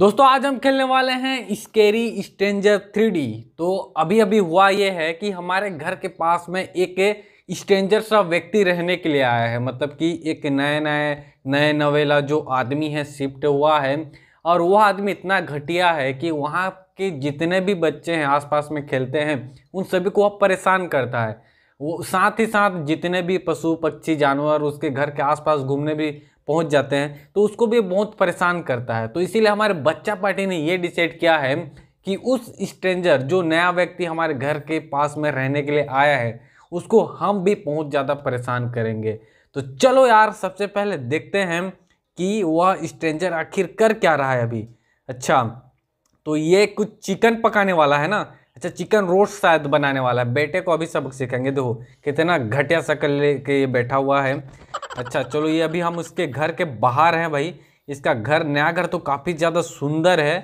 दोस्तों आज हम खेलने वाले हैं स्केरी स्ट्रेंजर थ्री तो अभी अभी हुआ ये है कि हमारे घर के पास में एक स्ट्रेंजर सा व्यक्ति रहने के लिए आया है मतलब कि एक नए नए नए नवेला जो आदमी है शिफ्ट हुआ है और वह आदमी इतना घटिया है कि वहाँ के जितने भी बच्चे हैं आसपास में खेलते हैं उन सभी को वह परेशान करता है वो साथ ही साथ जितने भी पशु पक्षी जानवर उसके घर के आसपास घूमने भी पहुंच जाते हैं तो उसको भी बहुत परेशान करता है तो इसीलिए हमारे बच्चा पार्टी ने ये डिसाइड किया है कि उस स्ट्रेंजर जो नया व्यक्ति हमारे घर के पास में रहने के लिए आया है उसको हम भी बहुत ज़्यादा परेशान करेंगे तो चलो यार सबसे पहले देखते हैं कि वह स्ट्रेंजर आखिर कर क्या रहा है अभी अच्छा तो ये कुछ चिकन पकाने वाला है ना अच्छा चिकन रोस्ट शायद बनाने वाला है बेटे को अभी सबक सिखाएंगे देखो कितना घटिया शक्ल लेके ये बैठा हुआ है अच्छा चलो ये अभी हम उसके घर के बाहर हैं भाई इसका घर नया घर तो काफ़ी ज़्यादा सुंदर है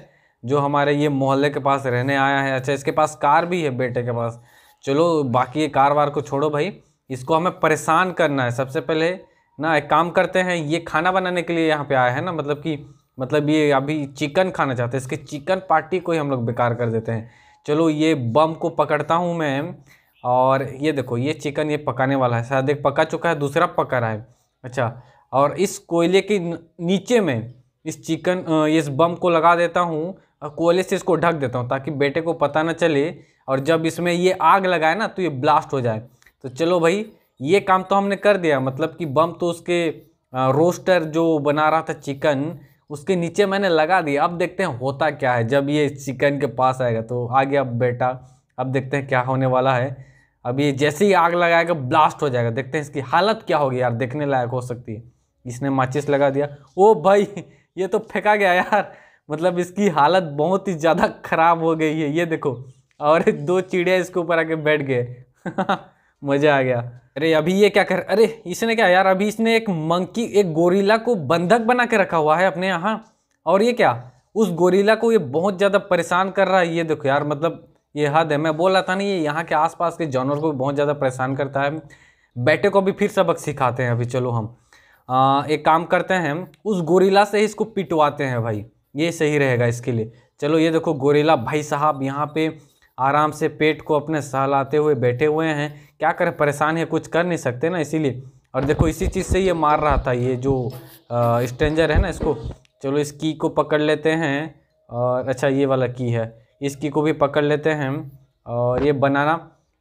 जो हमारे ये मोहल्ले के पास रहने आया है अच्छा इसके पास कार भी है बेटे के पास चलो बाकी ये कार वार को छोड़ो भाई इसको हमें परेशान करना है सबसे पहले ना एक काम करते हैं ये खाना बनाने के लिए यहाँ पे आया है ना मतलब कि मतलब ये अभी चिकन खाना चाहते हैं इसके चिकन पार्टी को ही हम लोग बेकार कर देते हैं चलो ये बम को पकड़ता हूँ मैं और ये देखो ये चिकन ये पकाने वाला है शायद एक पका चुका है दूसरा पका रहा है अच्छा और इस कोयले के नीचे में इस चिकन इस बम को लगा देता हूँ और कोयले से इसको ढक देता हूँ ताकि बेटे को पता ना चले और जब इसमें ये आग लगाए ना तो ये ब्लास्ट हो जाए तो चलो भाई ये काम तो हमने कर दिया मतलब कि बम तो उसके रोस्टर जो बना रहा था चिकन उसके नीचे मैंने लगा दिया अब देखते हैं होता क्या है जब ये चिकन के पास आएगा तो आ गया बेटा अब देखते हैं क्या होने वाला है अब ये जैसे ही आग लगाएगा ब्लास्ट हो जाएगा देखते हैं इसकी हालत क्या होगी यार देखने लायक हो सकती है इसने माचिस लगा दिया ओ भाई ये तो फेंका गया यार मतलब इसकी हालत बहुत ही ज़्यादा ख़राब हो गई है ये देखो और दो चिड़िया इसके ऊपर आके बैठ गए मज़ा आ गया अरे अभी ये क्या कर अरे इसने क्या यार अभी इसने एक मंकी एक गोरीला को बंधक बना के रखा हुआ है अपने यहाँ और ये क्या उस गोरीला को ये बहुत ज़्यादा परेशान कर रहा है ये देखो यार मतलब ये हद है मैं बोल रहा था ना ये यहाँ के आसपास के जानवर को बहुत ज़्यादा परेशान करता है बेटे को भी फिर सबक सिखाते हैं अभी चलो हम आ, एक काम करते हैं उस गोरीला से इसको पिटवाते हैं भाई ये सही रहेगा इसके लिए चलो ये देखो गोरिल्ला भाई साहब यहाँ पे आराम से पेट को अपने सहलाते हुए बैठे हुए हैं क्या करें परेशान है कुछ कर नहीं सकते ना इसीलिए और देखो इसी चीज़ से ये मार रहा था ये जो स्टेंजर है ना इसको चलो इस की को पकड़ लेते हैं और अच्छा ये वाला की है इस की को भी पकड़ लेते हैं और ये बनाना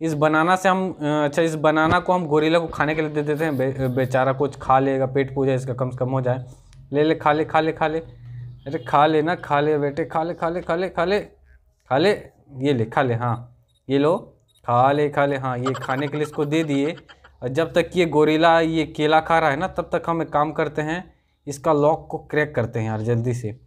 इस बनाना से हम अच्छा इस बनाना को हम गोरीला को खाने के लिए दे देते हैं बे, बेचारा कुछ खा लेगा पेट पूजा इसका कम से कम हो जाए ले ले खा ले खा ले खा ले अरे खा ले ना खा ले बेटे खा ले खा ले खा ले खा ले खा ले ये ले खा ले हाँ ये लो खा ले खा ले हाँ ये खाने के लिए इसको दे दिए और जब तक ये गोरीला ये केला खा रहा है ना तब तक हम एक काम करते हैं इसका लॉक को क्रैक करते हैं यार जल्दी से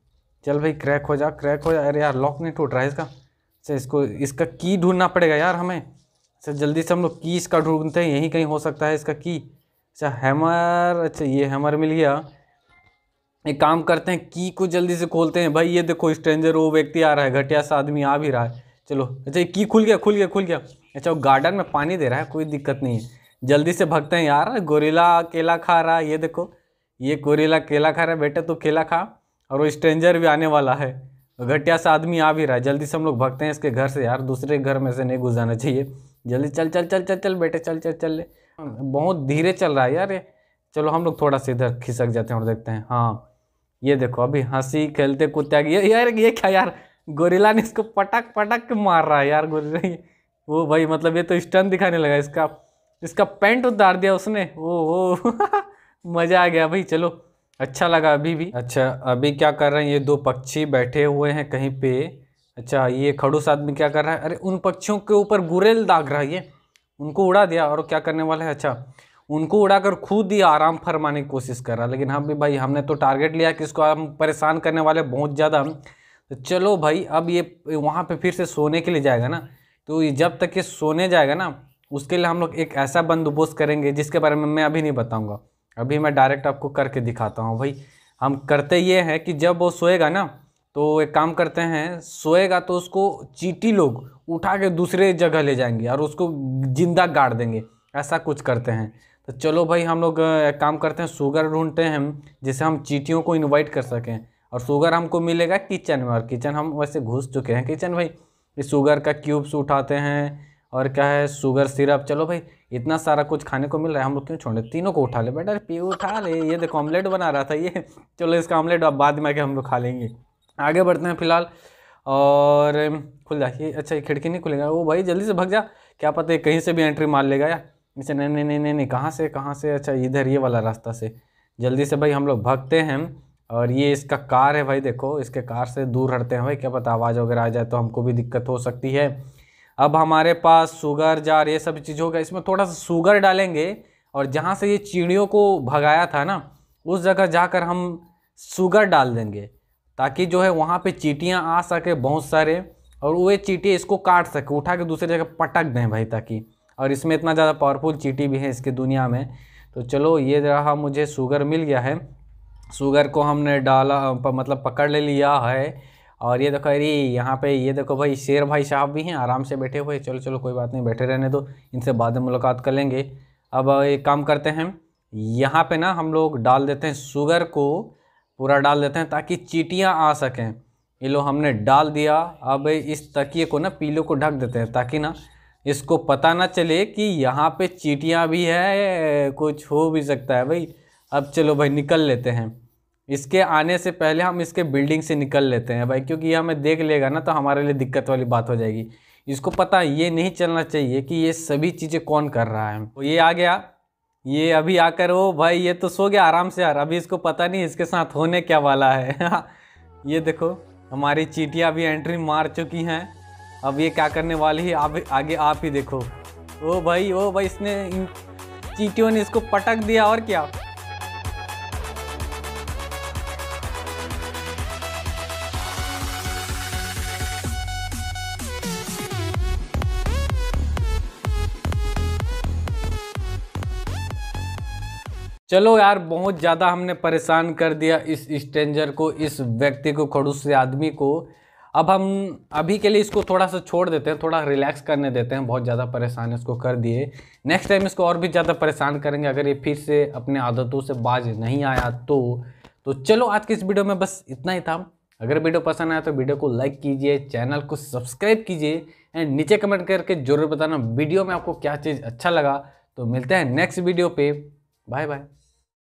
चल भाई क्रैक हो जा क्रैक हो जा अरे यार लॉक नहीं टूट रहा है इसका अच्छा इसको इसका की ढूंढना पड़ेगा यार हमें अच्छा जल्दी से हम लोग की इसका ढूंढते हैं यहीं कहीं हो सकता है इसका की अच्छा हैमर अच्छा ये हैमर मिल गया एक काम करते हैं की को जल्दी से खोलते हैं भाई ये देखो स्ट्रेंजर वो व्यक्ति आ रहा है घटिया सा आदमी आ भी रहा है चलो अच्छा की खुल गया खुल गया खुल गया अच्छा वो गार्डन में पानी दे रहा है कोई दिक्कत नहीं है जल्दी से भगते हैं यार गोरीला केला खा रहा है ये देखो ये गोरीला केला खा रहा है बेटा तू केला खा और वो स्ट्रेंजर भी आने वाला है घटिया सा आदमी आ भी रहा है जल्दी से हम लोग भगते हैं इसके घर से यार दूसरे घर में से नहीं गुजरना चाहिए जल्दी चल चल चल चल चल बेटे चल चल चल ले बहुत धीरे चल रहा है यार ये चलो हम लोग थोड़ा सा इधर खिसक जाते हैं और देखते हैं हाँ ये देखो अभी हंसी खेलते कूदते यार ये क्या यार गोरिला ने इसको पटक पटक के मार रहा है यार गोरिला वो भाई मतलब ये तो स्टन दिखाने लगा इसका इसका पैंट उतार दिया उसने ओ हो मज़ा आ गया भाई चलो अच्छा लगा अभी भी अच्छा अभी क्या कर रहे हैं ये दो पक्षी बैठे हुए हैं कहीं पे अच्छा ये खड़ूस आदमी क्या कर रहा है अरे उन पक्षियों के ऊपर गुरेल दाग रहा है ये उनको उड़ा दिया और क्या करने वाला है अच्छा उनको उड़ाकर खुद ही आराम फरमाने की कोशिश कर रहा लेकिन हम हाँ भी भाई हमने तो टारगेट लिया कि इसको हम परेशान करने वाले बहुत ज़्यादा तो चलो भाई अब ये वहाँ पे फिर से सोने के लिए जाएगा ना तो ये जब तक ये सोने जाएगा ना उसके लिए हम लोग एक ऐसा बंदोबस्त करेंगे जिसके बारे में मैं अभी नहीं बताऊँगा अभी मैं डायरेक्ट आपको करके दिखाता हूँ भाई हम करते ये हैं कि जब वो सोएगा ना तो एक काम करते हैं सोएगा तो उसको चीटी लोग उठा के दूसरे जगह ले जाएंगे और उसको जिंदा गाड़ देंगे ऐसा कुछ करते हैं तो चलो भाई हम लोग काम करते हैं शुगर ढूंढते हैं जिससे हम चीटियों को इनवाइट कर सकें और शुगर हमको मिलेगा किचन में और किचन हम वैसे घुस चुके हैं किचन भाई इस शुगर का क्यूब्स उठाते हैं और क्या है शुगर सिरप चलो भाई इतना सारा कुछ खाने को मिल रहा है हम लोग क्यों छोड़ तीनों को उठा ले बेटा पी उठा ले ये देखो ऑमलेट बना रहा था ये चलो इसका ऑमलेट अब बाद में आके हम लोग खा लेंगे आगे बढ़ते हैं फिलहाल और खुल जाए अच्छा ये खिड़की नहीं खुलेगा वो भाई जल्दी से भग जा क्या पता है कहीं से भी एंट्री मार लेगा या इसे नहीं नहीं नहीं नहीं नहीं कहाँ से कहाँ से अच्छा इधर ये वाला रास्ता से जल्दी से भाई हम लोग भगते हैं और ये इसका कार है भाई देखो इसके कार से दूर हटते हैं भाई क्या पता आवाज़ वगैरह आ जाए तो हमको भी दिक्कत हो सकती है अब हमारे पास शुगर जार ये सब चीज़ होगा इसमें थोड़ा सा शुगर डालेंगे और जहाँ से ये चिड़ियों को भगाया था ना उस जगह जाकर हम शुगर डाल देंगे ताकि जो है वहाँ पे चीटियाँ आ सके बहुत सारे और वे चीटियाँ इसको काट सके उठा के दूसरी जगह पटक दें भाई ताकि और इसमें इतना ज़्यादा पावरफुल चीटी भी है इसके दुनिया में तो चलो ये रहा मुझे शुगर मिल गया है शुगर को हमने डाला प, मतलब पकड़ ले लिया है और ये देखो अरे यहाँ पे ये देखो भाई शेर भाई साहब भी हैं आराम से बैठे हुए चलो चलो कोई बात नहीं बैठे रहने दो इनसे बाद में मुलाकात कर लेंगे अब एक काम करते हैं यहाँ पे ना हम लोग डाल देते हैं शुगर को पूरा डाल देते हैं ताकि चीटियाँ आ सकें ये लो हमने डाल दिया अब इस तकिए को ना पीलो को ढक देते हैं ताकि ना इसको पता ना चले कि यहाँ पर चीटियाँ भी है कुछ हो भी सकता है भाई अब चलो भाई निकल लेते हैं इसके आने से पहले हम इसके बिल्डिंग से निकल लेते हैं भाई क्योंकि ये हमें देख लेगा ना तो हमारे लिए दिक्कत वाली बात हो जाएगी इसको पता ये नहीं चलना चाहिए कि ये सभी चीज़ें कौन कर रहा है तो ये आ गया ये अभी आकर वो भाई ये तो सो गया आराम से यार अभी इसको पता नहीं इसके साथ होने क्या वाला है ये देखो हमारी चीटियाँ भी एंट्री मार चुकी हैं अब ये क्या करने वाली है आप आगे आप ही देखो ओ भाई ओ भाई इसने चीटियों ने इसको पटक दिया और क्या चलो यार बहुत ज़्यादा हमने परेशान कर दिया इस स्ट्रेंजर को इस व्यक्ति को खड़ूस आदमी को अब हम अभी के लिए इसको थोड़ा सा छोड़ देते हैं थोड़ा रिलैक्स करने देते हैं बहुत ज़्यादा परेशान इसको कर दिए नेक्स्ट टाइम इसको और भी ज़्यादा परेशान करेंगे अगर ये फिर से अपने आदतों से बाज नहीं आया तो तो चलो आज के इस वीडियो में बस इतना ही था अगर वीडियो पसंद आया तो वीडियो को लाइक कीजिए चैनल को सब्सक्राइब कीजिए एंड नीचे कमेंट करके जरूर बताना वीडियो में आपको क्या चीज़ अच्छा लगा तो मिलते हैं नेक्स्ट वीडियो पे बाय बाय